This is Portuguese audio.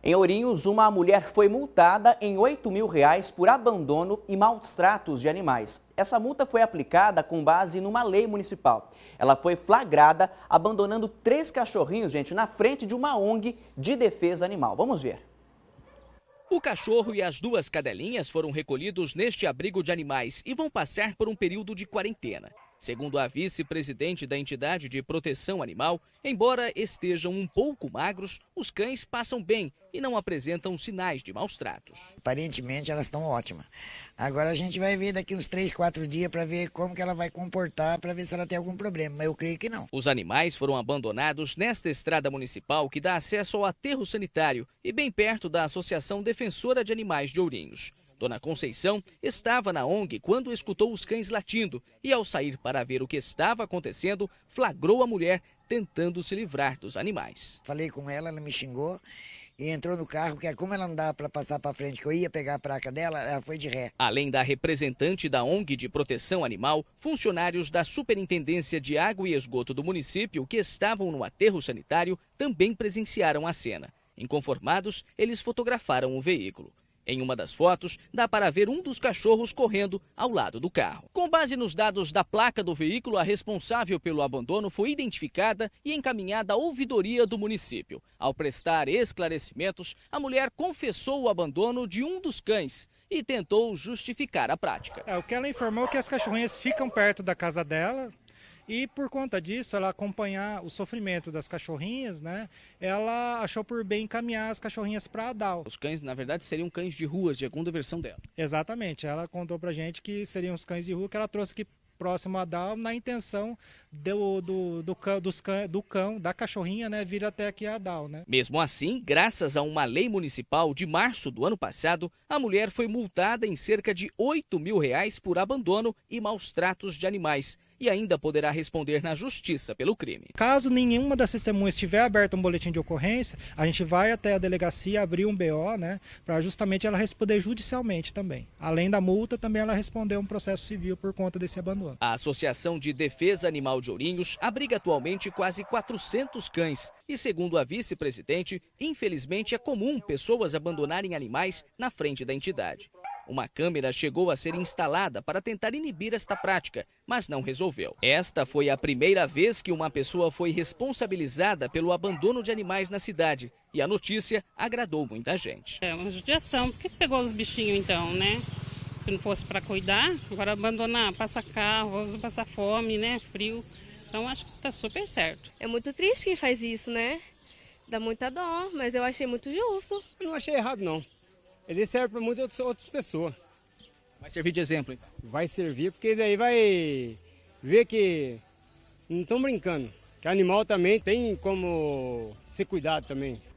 Em Ourinhos, uma mulher foi multada em 8 mil reais por abandono e maus tratos de animais. Essa multa foi aplicada com base numa lei municipal. Ela foi flagrada abandonando três cachorrinhos, gente, na frente de uma ONG de defesa animal. Vamos ver. O cachorro e as duas cadelinhas foram recolhidos neste abrigo de animais e vão passar por um período de quarentena. Segundo a vice-presidente da entidade de proteção animal, embora estejam um pouco magros, os cães passam bem e não apresentam sinais de maus tratos. Aparentemente elas estão ótimas. Agora a gente vai ver daqui uns 3, 4 dias para ver como que ela vai comportar, para ver se ela tem algum problema, mas eu creio que não. Os animais foram abandonados nesta estrada municipal que dá acesso ao aterro sanitário e bem perto da Associação Defensora de Animais de Ourinhos. Dona Conceição estava na ONG quando escutou os cães latindo e, ao sair para ver o que estava acontecendo, flagrou a mulher tentando se livrar dos animais. Falei com ela, ela me xingou e entrou no carro, porque como ela não dava para passar para frente, que eu ia pegar a placa dela, ela foi de ré. Além da representante da ONG de Proteção Animal, funcionários da Superintendência de Água e Esgoto do município que estavam no aterro sanitário também presenciaram a cena. Inconformados, eles fotografaram o veículo. Em uma das fotos, dá para ver um dos cachorros correndo ao lado do carro. Com base nos dados da placa do veículo, a responsável pelo abandono foi identificada e encaminhada à ouvidoria do município. Ao prestar esclarecimentos, a mulher confessou o abandono de um dos cães e tentou justificar a prática. É, o que ela informou é que as cachorrinhas ficam perto da casa dela, e por conta disso, ela acompanhar o sofrimento das cachorrinhas, né? Ela achou por bem encaminhar as cachorrinhas para Adal. Os cães, na verdade, seriam cães de rua, de a versão dela. Exatamente. Ela contou pra gente que seriam os cães de rua que ela trouxe aqui próximo a Adal, na intenção do, do, do, cão, dos do cão, da cachorrinha, né, vir até aqui a Adal. né? Mesmo assim, graças a uma lei municipal de março do ano passado, a mulher foi multada em cerca de 8 mil reais por abandono e maus tratos de animais e ainda poderá responder na justiça pelo crime. Caso nenhuma das testemunhas tiver aberto um boletim de ocorrência, a gente vai até a delegacia abrir um BO, né, para justamente ela responder judicialmente também. Além da multa, também ela responder um processo civil por conta desse abandono. A Associação de Defesa Animal de Ourinhos abriga atualmente quase 400 cães e, segundo a vice-presidente, infelizmente é comum pessoas abandonarem animais na frente da entidade. Uma câmera chegou a ser instalada para tentar inibir esta prática, mas não resolveu. Esta foi a primeira vez que uma pessoa foi responsabilizada pelo abandono de animais na cidade. E a notícia agradou muita gente. É uma judiação. Por que pegou os bichinhos então, né? Se não fosse para cuidar, agora abandonar, passa carro, passar fome, né? Frio. Então acho que está super certo. É muito triste quem faz isso, né? Dá muita dó, mas eu achei muito justo. Eu não achei errado, não ele serve para muitas outras, outras pessoas. Vai servir de exemplo, então? Vai servir, porque daí vai ver que não estão brincando. Que animal também tem como ser cuidado também.